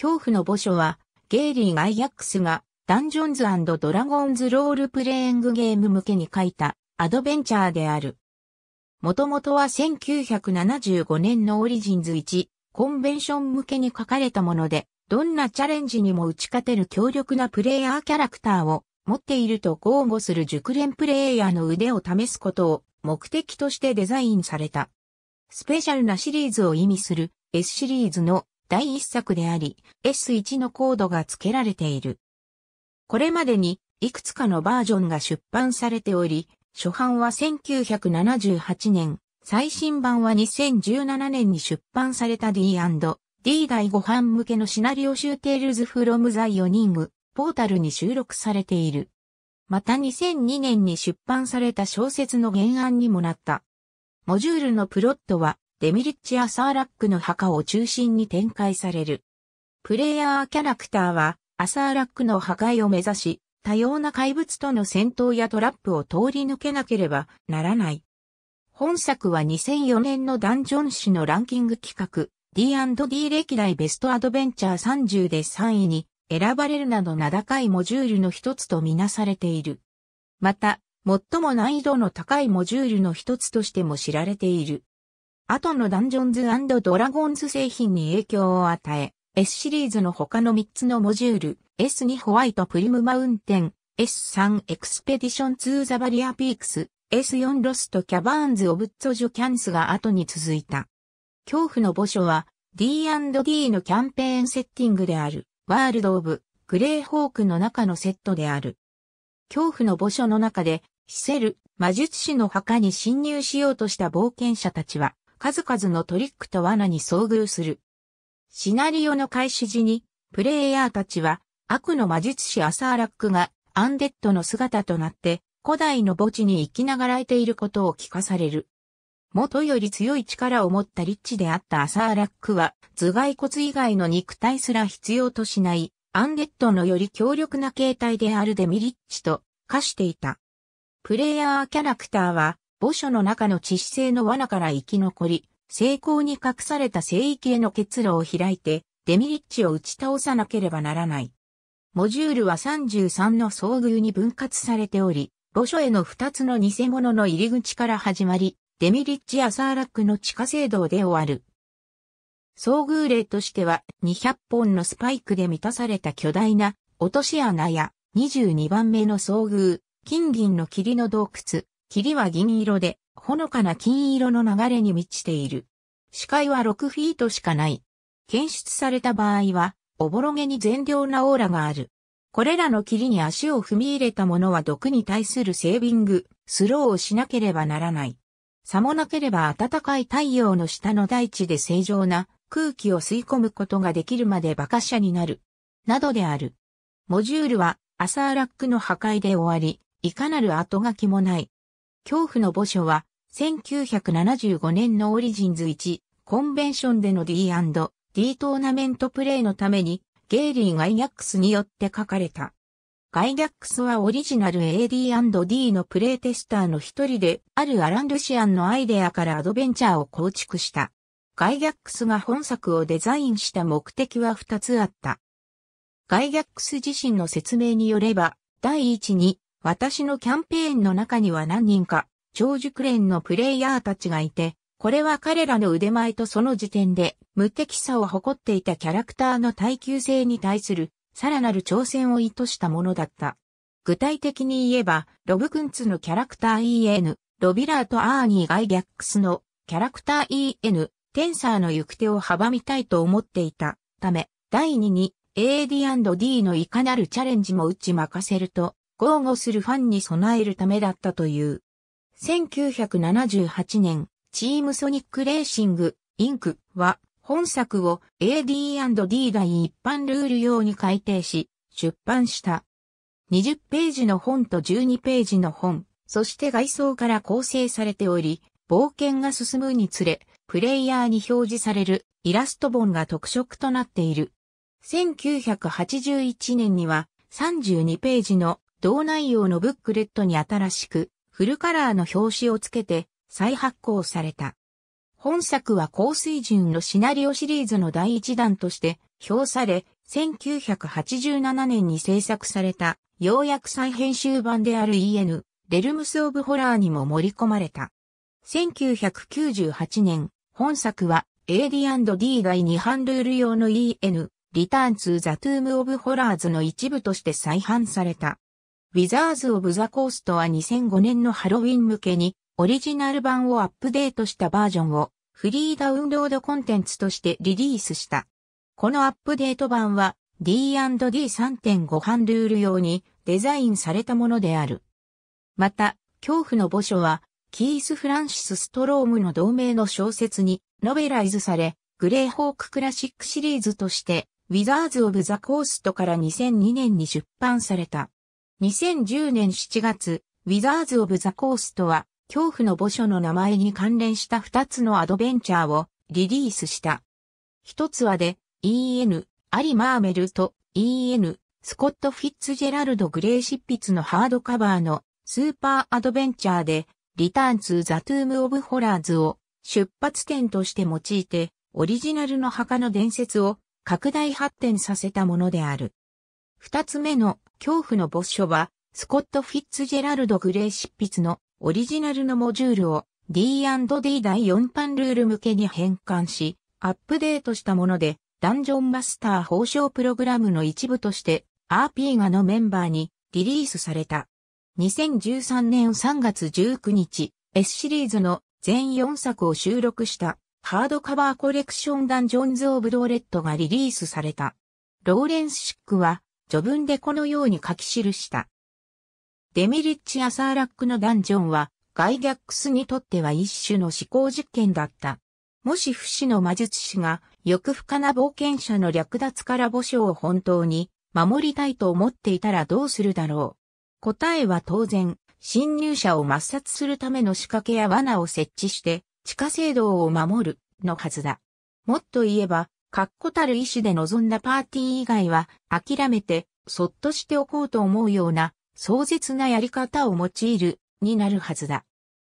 恐怖の墓所は、ゲイリー・アイアックスが、ダンジョンズドラゴンズロールプレイングゲーム向けに書いた、アドベンチャーである。もともとは1975年のオリジンズ1、コンベンション向けに書かれたもので、どんなチャレンジにも打ち勝てる強力なプレイヤーキャラクターを持っていると豪語する熟練プレイヤーの腕を試すことを目的としてデザインされた。スペシャルなシリーズを意味する S シリーズの第一作であり、S1 のコードが付けられている。これまでに、いくつかのバージョンが出版されており、初版は1978年、最新版は2017年に出版された D&D 第5版向けのシナリオ集テールズフロムザイオニング、ポータルに収録されている。また2002年に出版された小説の原案にもなった。モジュールのプロットはデミリッチ・アサーラックの墓を中心に展開される。プレイヤーキャラクターは、アサーラックの破壊を目指し、多様な怪物との戦闘やトラップを通り抜けなければならない。本作は2004年のダンジョン誌のランキング企画 D&D 歴代ベストアドベンチャー30で3位に選ばれるなど名高いモジュールの一つとみなされている。また、最も難易度の高いモジュールの一つとしても知られている。後のダンジョンズドラゴンズ製品に影響を与え、S シリーズの他の3つのモジュール、S2 ホワイトプリムマウンテン、S3 エクスペディション2ザバリアピークス、S4 ロストキャバーンズオブッツォジョキャンスが後に続いた。恐怖の墓所は D&D のキャンペーンセッティングである、ワールドオブ、グレーホークの中のセットである。恐怖の墓所の中で、ヒセル、魔術師の墓に侵入しようとした冒険者たちは、数々のトリックと罠に遭遇する。シナリオの開始時に、プレイヤーたちは、悪の魔術師アサーラックが、アンデッドの姿となって、古代の墓地に生きながらえていることを聞かされる。元より強い力を持ったリッチであったアサーラックは、頭蓋骨以外の肉体すら必要としない、アンデッドのより強力な形態であるデミリッチと化していた。プレイヤーキャラクターは、墓所の中の致死性の罠から生き残り、成功に隠された聖域への結露を開いて、デミリッチを打ち倒さなければならない。モジュールは33の遭遇に分割されており、墓所への2つの偽物の入り口から始まり、デミリッチ・アサーラックの地下聖堂で終わる。遭遇例としては200本のスパイクで満たされた巨大な落とし穴や22番目の遭遇、金銀の霧の洞窟、霧は銀色で、ほのかな金色の流れに満ちている。視界は6フィートしかない。検出された場合は、おぼろげに善良なオーラがある。これらの霧に足を踏み入れた者は毒に対するセービング、スローをしなければならない。さもなければ暖かい太陽の下の大地で正常な空気を吸い込むことができるまで馬鹿者になる。などである。モジュールはアサーラックの破壊で終わり、いかなる後書きもない。恐怖の墓所は、1975年のオリジンズ1コンベンションでの D&D トーナメントプレイのために、ゲイリー・ガイギャックスによって書かれた。ガイギャックスはオリジナル AD&D のプレイテスターの一人で、あるアラン・ルシアンのアイデアからアドベンチャーを構築した。ガイギャックスが本作をデザインした目的は2つあった。ガイギャックス自身の説明によれば、第一に、私のキャンペーンの中には何人か、超熟練のプレイヤーたちがいて、これは彼らの腕前とその時点で無敵さを誇っていたキャラクターの耐久性に対するさらなる挑戦を意図したものだった。具体的に言えば、ロブクンツのキャラクター EN、ロビラーとアーニー・ガイ・ギャックスのキャラクター EN、テンサーの行く手を阻みたいと思っていたため、第2に AD&D のいかなるチャレンジも打ち任せると、豪語するファンに備えるためだったという。1978年、チームソニックレーシング、インクは、本作を AD&D 第一般ルール用に改定し、出版した。20ページの本と12ページの本、そして外装から構成されており、冒険が進むにつれ、プレイヤーに表示されるイラスト本が特色となっている。1981年には32ページの同内容のブックレットに新しく、フルカラーの表紙をつけて、再発行された。本作は高水準のシナリオシリーズの第一弾として、評され、1987年に制作された、ようやく再編集版である EN、レルムス・オブ・ホラーにも盛り込まれた。1998年、本作は AD&D 外2版ルール用の EN、リターンツー・ザ・トゥーム・オブ・ホラーズの一部として再販された。ウィザーズ・オブ・ザ・コーストは2005年のハロウィン向けに、オリジナル版をアップデートしたバージョンをフリーダウンロードコンテンツとしてリリースした。このアップデート版は D&D3.5 版ルール用にデザインされたものである。また、恐怖の墓所はキース・フランシス・ストロームの同名の小説にノベライズされ、グレーホーククラシックシリーズとしてウィザーズ・オブ・ザ・コーストから2002年に出版された。2010年7月、ウィザーズ・オブ・ザ・コーストは、恐怖の墓所の名前に関連した2つのアドベンチャーをリリースした。一つはで、E.N. アリ・マーメルと E.N. スコット・フィッツジェラルド・グレー執筆のハードカバーのスーパーアドベンチャーで、リターンツ・ー・ザ・トゥーム・オブ・ホラーズを出発点として用いて、オリジナルの墓の伝説を拡大発展させたものである。二つ目の恐怖の没書は、スコット・フィッツジェラルド・グレー執筆のオリジナルのモジュールを D&D 第4版ルール向けに変換し、アップデートしたもので、ダンジョンマスター報奨プログラムの一部として、RP ガのメンバーにリリースされた。2013年3月19日、S シリーズの全4作を収録したハードカバーコレクションダンジョンズ・オブ・ドーレットがリリースされた。ローレンス・シックは序文でこのように書き記した。デミリッチ・アサーラックのダンジョンは、ガイギャックスにとっては一種の思考実験だった。もし不死の魔術師が、欲深な冒険者の略奪から墓所を本当に守りたいと思っていたらどうするだろう。答えは当然、侵入者を抹殺するための仕掛けや罠を設置して、地下制度を守る、のはずだ。もっと言えば、確固たる意志で臨んだパーティー以外は諦めてそっとしておこうと思うような壮絶なやり方を用いるになるはずだ。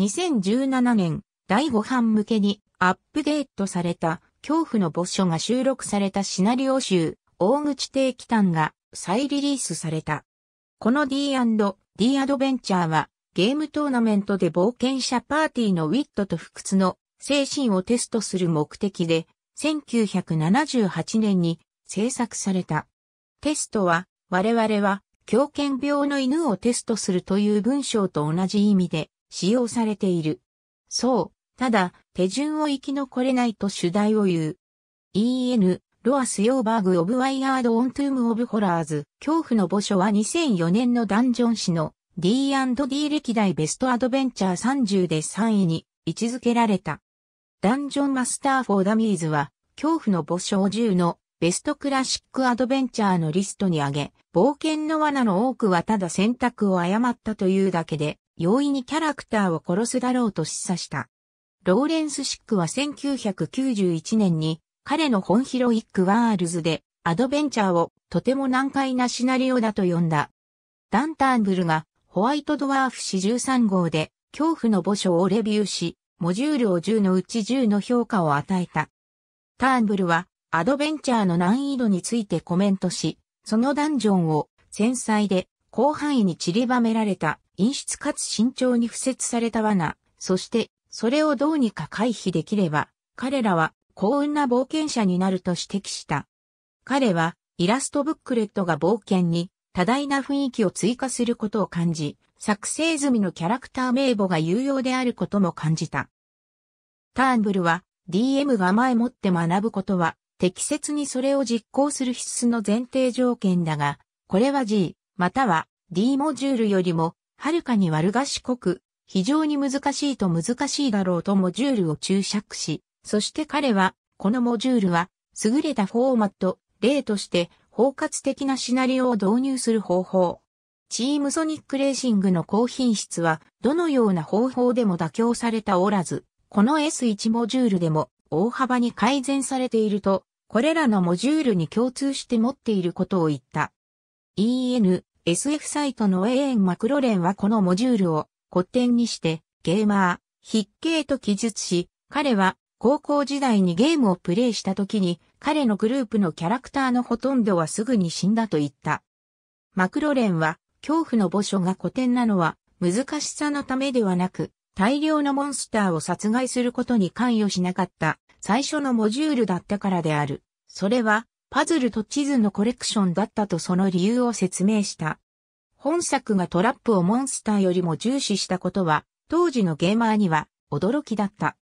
2017年第5版向けにアップデートされた恐怖の墓所が収録されたシナリオ集大口定期短が再リリースされた。この D&D アドベンチャーはゲームトーナメントで冒険者パーティーのウィットと不屈の精神をテストする目的で1978年に制作された。テストは、我々は、狂犬病の犬をテストするという文章と同じ意味で使用されている。そう、ただ、手順を生き残れないと主題を言う。EN、ロアス・ヨーバーグ・オブ・ワイヤード・オン・トゥーム・オブ・ホラーズ、恐怖の墓所は2004年のダンジョン誌の D&D 歴代ベストアドベンチャー30で3位に位置づけられた。ダンジョンマスター・フォー・ダミーズは、恐怖の墓所10のベストクラシックアドベンチャーのリストに挙げ、冒険の罠の多くはただ選択を誤ったというだけで、容易にキャラクターを殺すだろうと示唆した。ローレンス・シックは1991年に、彼の本ヒロイック・ワールズで、アドベンチャーをとても難解なシナリオだと呼んだ。ダンターンブルが、ホワイトドワーフ史13号で、恐怖の墓所をレビューし、モジュールを10のうち10の評価を与えた。ターンブルは、アドベンチャーの難易度についてコメントし、そのダンジョンを繊細で広範囲に散りばめられた、陰湿かつ慎重に付設された罠、そしてそれをどうにか回避できれば、彼らは幸運な冒険者になると指摘した。彼はイラストブックレットが冒険に多大な雰囲気を追加することを感じ、作成済みのキャラクター名簿が有用であることも感じた。ターンブルは DM が前もって学ぶことは適切にそれを実行する必須の前提条件だが、これは G または D モジュールよりもはるかに悪賢く非常に難しいと難しいだろうとモジュールを注釈し、そして彼はこのモジュールは優れたフォーマット例として包括的なシナリオを導入する方法チームソニックレーシングの高品質は、どのような方法でも妥協されたおらず、この S1 モジュールでも大幅に改善されていると、これらのモジュールに共通して持っていることを言った。EN、SF サイトの AN マクロレンはこのモジュールを古典にして、ゲーマー、筆形と記述し、彼は高校時代にゲームをプレイした時に、彼のグループのキャラクターのほとんどはすぐに死んだと言った。マクロレンは恐怖の墓所が古典なのは難しさのためではなく、大量のモンスターを殺害することに関与しなかった最初のモジュールだったからである。それはパズルと地図のコレクションだったとその理由を説明した。本作がトラップをモンスターよりも重視したことは当時のゲーマーには驚きだった。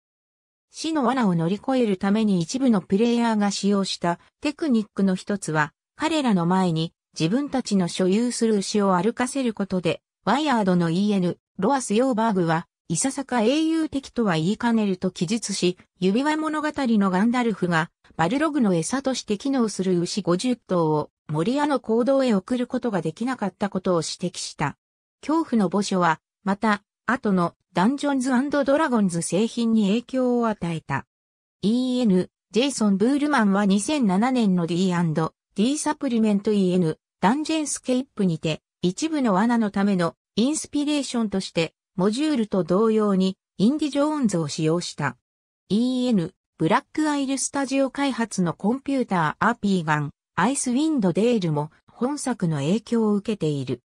死の罠を乗り越えるために一部のプレイヤーが使用したテクニックの一つは彼らの前に自分たちの所有する牛を歩かせることで、ワイヤードの EN、ロアス・ヨーバーグは、いささか英雄的とは言いかねると記述し、指輪物語のガンダルフが、バルログの餌として機能する牛50頭を、森屋の行動へ送ることができなかったことを指摘した。恐怖の墓所は、また、後のダンジョンズドラゴンズ製品に影響を与えた。EN、ジェイソン・ブールマンは2007年の D&D サプリメント EN、ダンジェンスケープにて、一部の罠のためのインスピレーションとして、モジュールと同様にインディ・ジョーンズを使用した。EN、ブラックアイルスタジオ開発のコンピューターアーピーガン、アイスウィンドデールも本作の影響を受けている。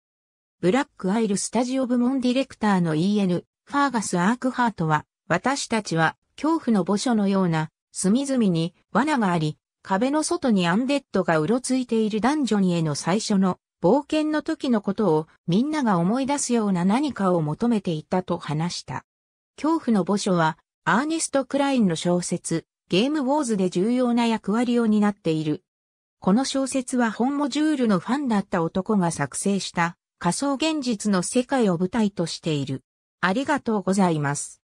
ブラックアイルスタジオ部門ディレクターの EN、ファーガス・アークハートは、私たちは恐怖の墓所のような隅々に罠があり、壁の外にアンデッドがうろついているダンジョニへの最初の冒険の時のことをみんなが思い出すような何かを求めていたと話した。恐怖の墓所はアーネスト・クラインの小説ゲームウォーズで重要な役割を担っている。この小説は本モジュールのファンだった男が作成した仮想現実の世界を舞台としている。ありがとうございます。